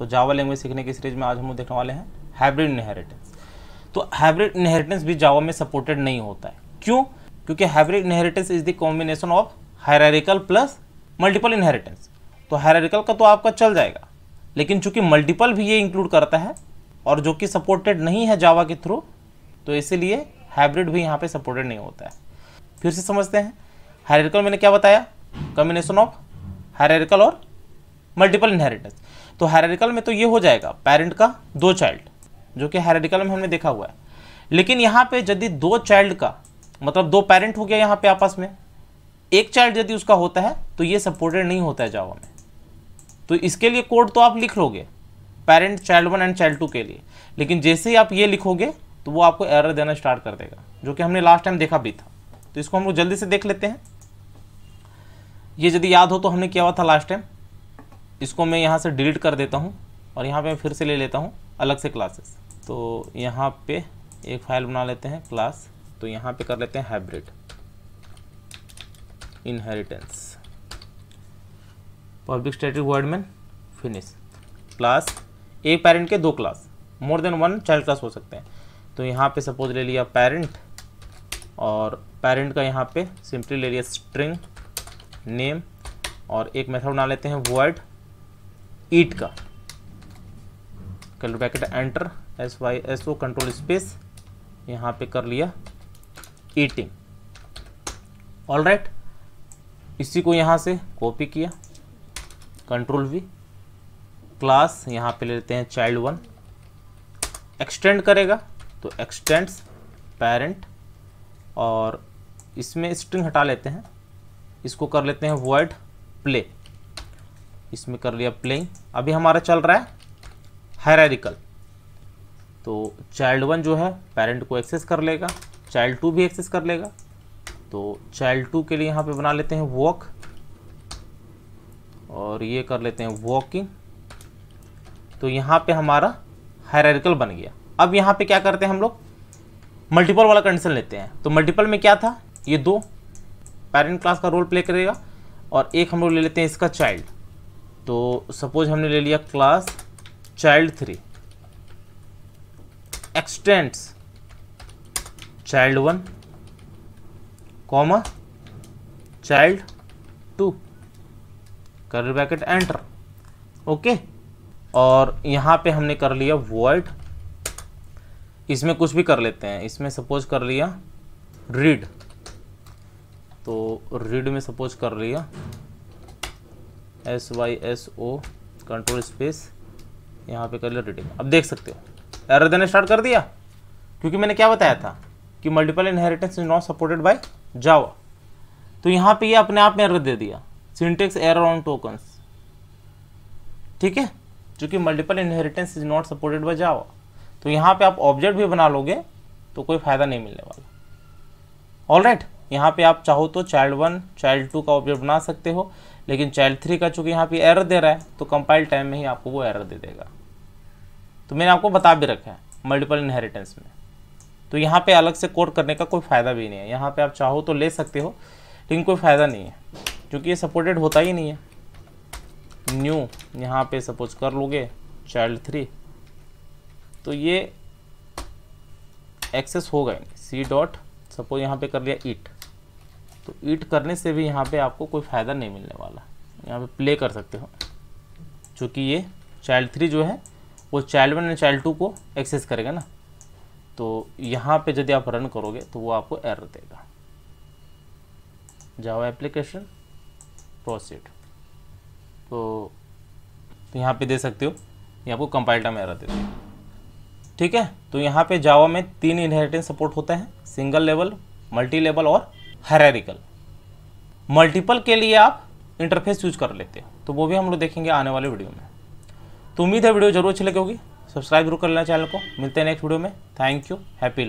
तो Java language सीखने की सीरीज में आज हम देखने वाले हैं हाइब्रिड इनहेरिटेंस तो हाइब्रिड इनहेरिटेंस भी जावा में सपोर्टेड नहीं होता है क्यों क्योंकि hybrid inheritance is the combination of hierarchical plus multiple inheritance तो हायरिकल का तो आपका चल जाएगा लेकिन चूंकि मल्टीपल भी ये इंक्लूड करता है और जो कि सपोर्टेड नहीं है जावा के थ्रू तो इसीलिए हाइब्रिड भी यहाँ पे सपोर्टेड नहीं होता है फिर से समझते हैं हायरिकल मैंने क्या बताया कॉम्बिनेशन ऑफ हायरिकल और मल्टीपल इनहेरिटेंस तो हैरिकल में तो ये हो जाएगा पेरेंट का दो चाइल्ड जो कि हैरिकल में हमने देखा हुआ है लेकिन यहाँ पे यदि दो चाइल्ड का मतलब दो पेरेंट हो गया यहाँ पे आपस में एक चाइल्ड यदि उसका होता है तो ये सपोर्टेड नहीं होता है जावा में तो इसके लिए कोड तो आप लिख लोगे parent child one and child two के लिए लेकिन जैसे ही आप ये लिखोगे तो वो आपको एरर देना स्टार्ट कर देगा जो कि हमने लास्ट टाइम देखा भी था तो इसको हम लोग जल्दी से देख लेते हैं ये यदि याद हो तो हमने किया हुआ था लास्ट टाइम इसको मैं यहाँ से डिलीट कर देता हूँ और यहाँ पे मैं फिर से ले लेता हूँ अलग से क्लासेस तो यहाँ पे एक फाइल बना लेते हैं क्लास तो यहाँ पे कर लेते हैं hybrid inheritance public static void main finish class एक पेरेंट के दो class more than one child class हो सकते हैं तो यहाँ पे सपोज ले लिया पेरेंट और पेरेंट का यहाँ पे सिंपली ले लिया स्ट्रिंग नेम और एक मेथड बना लेते हैं वर्ड ईट का कल bracket enter S Y S O control space यहां पे कर लिया ईटिंग ऑल राइट इसी को यहां से कॉपी किया कंट्रोल वी क्लास यहां पे लेते हैं चाइल्ड वन एक्सटेंड करेगा तो एक्सटेंड्स पेरेंट और इसमें स्ट्रिंग हटा लेते हैं इसको कर लेते हैं वर्ड प्ले इसमें कर लिया प्लेइंग अभी हमारा चल रहा है हैरारिकल तो चाइल्ड वन जो है पेरेंट को एक्सेस कर लेगा चाइल्ड टू भी एक्सेस कर लेगा तो चाइल्ड टू के लिए यहाँ पे बना लेते हैं वॉक और ये कर लेते हैं वॉकिंग तो यहाँ पे हमारा हैरारिकल बन गया अब यहाँ पे क्या करते हैं हम लोग मल्टीपल वाला कंडीशन लेते हैं तो मल्टीपल में क्या था ये दो पेरेंट क्लास का रोल प्ले करेगा और एक हम लोग ले लेते हैं इसका चाइल्ड तो सपोज हमने ले लिया class child three extends child one comma child two कर बैकेट एंटर ओके और यहां पे हमने कर लिया वर्ड इसमें कुछ भी कर लेते हैं इसमें सपोज कर लिया रीड तो रीड में सपोज कर लिया S Y S O control space यहाँ पे कर लो रीडिंग अब देख सकते हो एरर देने स्टार्ट कर दिया क्योंकि मैंने क्या बताया था कि multiple inheritance is not supported by Java तो यहाँ पे ये यह अपने आप में एरर दे दिया सिंटेक्स एरर ऑन टोकन्स ठीक है क्योंकि multiple inheritance is not supported by Java तो यहाँ पे आप ऑब्जेक्ट भी बना लोगे तो कोई फ़ायदा नहीं मिलने वाला ऑल राइट right, यहाँ पे आप चाहो तो चाइल्ड वन चाइल्ड टू का ऑब्जेक्ट बना सकते हो लेकिन चाइल्ड थ्री का चूंकि यहाँ पे एरर दे रहा है तो कंपाइल टाइम में ही आपको वो एरर दे देगा तो मैंने आपको बता भी रखा है मल्टीपल इनहेरिटेंस में तो यहाँ पे अलग से कोड करने का कोई फ़ायदा भी नहीं है यहाँ पे आप चाहो तो ले सकते हो लेकिन कोई फ़ायदा नहीं है क्योंकि ये सपोर्टेड होता ही नहीं है न्यू यहाँ पे सपोज कर लोगे चाइल्ड थ्री तो ये एक्सेस होगा ही नहीं सी डॉट सपोज यहाँ पे कर लिया इट तो ईट करने से भी यहाँ पे आपको कोई फ़ायदा नहीं मिलने वाला यहाँ पे प्ले कर सकते हो चूँकि ये चाइल्ड थ्री जो है वो child one and child two को एक्सेस करेगा ना तो यहाँ पे यदि आप रन करोगे तो वो आपको एरर देगा जावा एप्लीकेशन प्रोसीड तो यहाँ पे दे सकते हो ये आपको कंपाइल टाइम एरर देते हैं ठीक है तो यहाँ पे जावा में तीन इनहेरिटेंस सपोर्ट होते हैं सिंगल लेवल मल्टी लेवल और हरेरिकल मल्टीपल के लिए आप इंटरफेस यूज कर लेते हैं तो वो भी हम लोग देखेंगे आने वाले वीडियो में तो उम्मीद है वीडियो जरूर अच्छी लगी होगी सब्सक्राइब जरूर कर लेना चैनल को मिलते हैं नेक्स्ट वीडियो में थैंक यू हैप्पी लर्न